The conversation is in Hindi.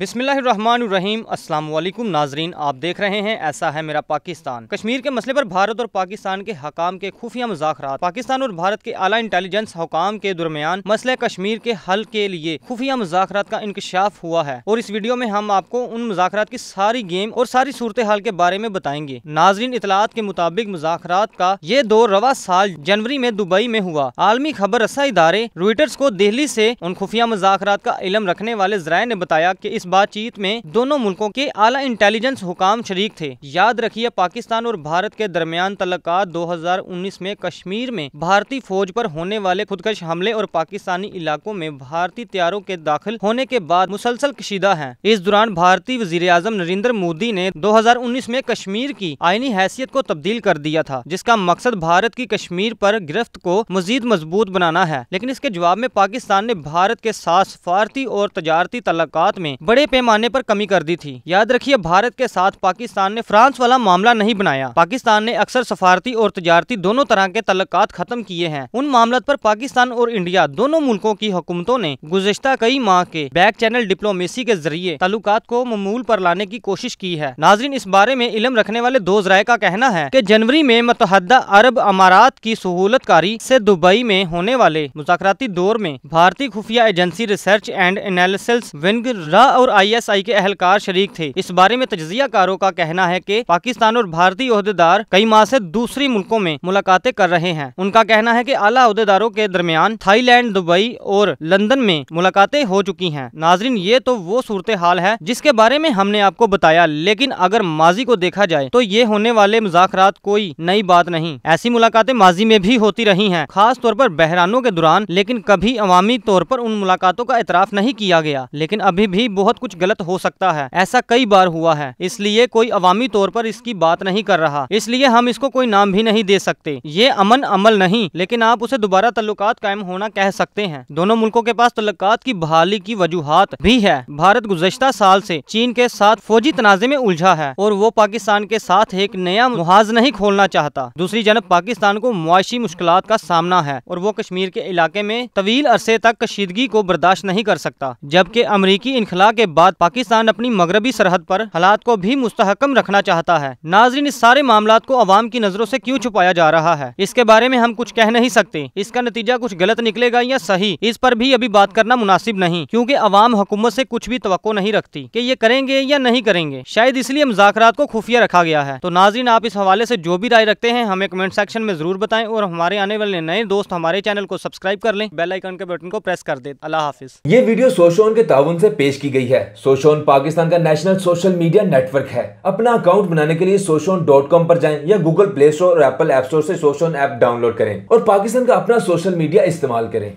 बिसमीम अल्लाम नाजरीन आप देख रहे हैं ऐसा है मेरा पाकिस्तान कश्मीर के मसले पर भारत और पाकिस्तान के हकाम के खुफिया मुजाकरात पाकिस्तान और भारत के आला इंटेलिजेंस हकाम के दरमियान मसले कश्मीर के हल के लिए खुफिया मुजाकरात का इंकशाफ हुआ है और इस वीडियो में हम आपको उन मुजाकर की सारी गेम और सारी सूरत हाल के बारे में बताएंगे नाजरीन इतलात के मुताबिक मुजाकर का ये दौर रवा साल जनवरी में दुबई में हुआ आलमी खबर रसा इदारे रोइटर्स को दिल्ली ऐसी उन खुफिया मुजाकर का इलम रखने वाले जराये ने बताया की इस बातचीत में दोनों मुल्कों के आला इंटेलिजेंस हुकाम शरीक थे याद रखिए पाकिस्तान और भारत के दरमियान तलकात 2019 में कश्मीर में भारतीय फौज पर होने वाले खुदकश हमले और पाकिस्तानी इलाकों में भारतीय त्यारों के दाखिल होने के बाद मुसलसल कशीदा है इस दौरान भारतीय वजीर अजम नरेंद्र मोदी ने दो में कश्मीर की आईनी हैसियत को तब्दील कर दिया था जिसका मकसद भारत की कश्मीर पर गिरफ्त को मजीद मजबूत बनाना है लेकिन इसके जवाब में पाकिस्तान ने भारत के साथ सफारती और तजारती तलाकात में बड़े बड़े पैमाने पर कमी कर दी थी याद रखिए भारत के साथ पाकिस्तान ने फ्रांस वाला मामला नहीं बनाया पाकिस्तान ने अक्सर सफारती और तजारती दोनों तरह के तलक खत्म किए हैं उन मामला पर पाकिस्तान और इंडिया दोनों मुल्कों की हुकूमतों ने गुजश्ता कई माह के बैक चैनल डिप्लोमेसी के जरिए तलुक को ममूल पर लाने की कोशिश की है नाजरीन इस बारे में इलम रखने वाले दो जराये का कहना है की जनवरी में मतहदा अरब अमारात की सहूलत कारी से दुबई में होने वाले मुजाकती दौर में भारतीय खुफिया agency research and analysis wing रा और आईएसआई के अहलकार शरीक थे इस बारे में तजिया कारों का कहना है की पाकिस्तान और भारतीय अहदेदार कई माह ऐसी दूसरी मुल्कों में मुलाकातें कर रहे हैं उनका कहना है की आला अहदेदारों के दरमियान थाईलैंड दुबई और लंदन में मुलाकातें हो चुकी हैं नाजरीन ये तो वो सूरत हाल है जिसके बारे में हमने आपको बताया लेकिन अगर माजी को देखा जाए तो ये होने वाले मुजाकरात कोई नई बात नहीं ऐसी मुलाकातें माजी में भी होती रही हैं खास तौर पर बहरानों के दौरान लेकिन कभी अवामी तौर पर उन मुलाकातों का एतराफ नहीं किया गया लेकिन अभी भी बहुत बहुत कुछ गलत हो सकता है ऐसा कई बार हुआ है इसलिए कोई अवामी तौर पर इसकी बात नहीं कर रहा इसलिए हम इसको कोई नाम भी नहीं दे सकते ये अमन अमल नहीं लेकिन आप उसे दोबारा तल्लुकात कायम होना कह सकते हैं दोनों मुल्कों के पास तल्लुकात की बहाली की वजूहत भी है भारत गुजशत साल ऐसी चीन के साथ फौजी तनाजे में उलझा है और वो पाकिस्तान के साथ एक नया मुहाज नहीं खोलना चाहता दूसरी जनब पाकिस्तान को मुआशी मुश्किल का सामना है और वो कश्मीर के इलाके में तवील अरसे तक कशीदगी को बर्दाश्त नहीं कर सकता जबकि अमरीकी इनखला के बाद पाकिस्तान अपनी मगरबी सरहद पर हालात को भी मुस्तहकम रखना चाहता है नाजरीन इस सारे मामला को अवाम की नज़रों से क्यों छुपाया जा रहा है इसके बारे में हम कुछ कह नहीं सकते इसका नतीजा कुछ गलत निकलेगा या सही इस पर भी अभी बात करना मुनासिब नहीं क्योंकि अवाम हुकूमत से कुछ भी तो नहीं रखती कि ये करेंगे या नहीं करेंगे शायद इसलिए मजाक को खुफिया रखा गया है तो नाजरीन आप इस हवाले से जो भी राय रखते हैं हमें कमेंट सेक्शन में जरूर बताएं और हमारे आने वाले नए दोस्त हमारे चैनल को सब्सक्राइब कर लें बेल आइकन के बटन को प्रेस कर दे अल्लाह हाफिज ये वीडियो सोशोन के ताउन से पेश की गई है सोशोन पाकिस्तान का नेशनल सोशल मीडिया नेटवर्क है अपना अकाउंट बनाने के लिए सोशोन डॉट कॉम पर जाए या गूगल प्ले स्टोर और एप्पल एप स्टोर से सोशोन ऐप डाउनलोड करें और पाकिस्तान का अपना सोशल मीडिया इस्तेमाल करें